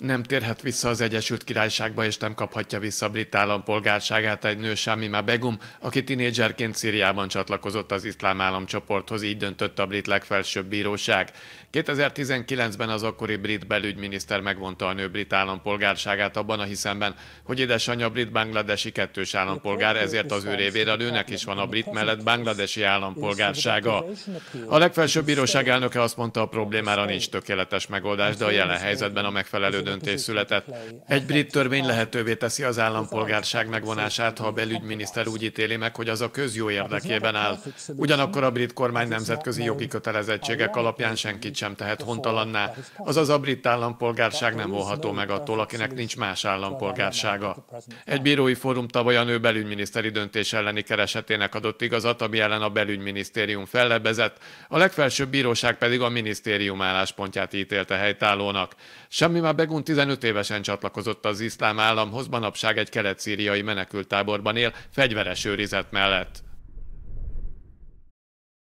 nem térhet vissza az Egyesült Királyságba, és nem kaphatja vissza a brit állampolgárságát egy nő Samima Begum, aki tinédzserként Szíriában csatlakozott az iszlám államcsoporthoz, így döntött a brit legfelsőbb bíróság. 2019-ben az akkori brit belügyminiszter megvonta a nő brit állampolgárságát abban a hiszemben, hogy édesanyja brit bangladesi kettős állampolgár, ezért az ő révére a nőnek is van a brit mellett bangladesi állampolgársága. A legfelsőbb bíróság elnöke azt mondta, a problémára nincs tökéletes megoldás, de a jelen helyzetben a megfelelő döntés született. Egy brit törvény lehetővé teszi az állampolgárság megvonását, ha a belügyminiszter úgy ítéli meg, hogy az a közjó érdekében áll. Ugyanakkor a brit kormány nemzetközi jogi kötelezettségek alapján senkit sem tehet hontalanná, azaz a brit állampolgárság nem volható meg attól, akinek nincs más állampolgársága. Egy bírói fórum tavaly a nő belügyminiszteri döntés elleni keresetének adott igazat, ami ellen a belügyminisztérium fellebbezett, a legfelsőbb bíróság pedig a minisztérium álláspontját ítélte helytállónak. Semmi már Mamun 15 évesen csatlakozott az iszlám államhoz, manapság egy kelet-szíriai menekültáborban él, fegyveres őrizet mellett.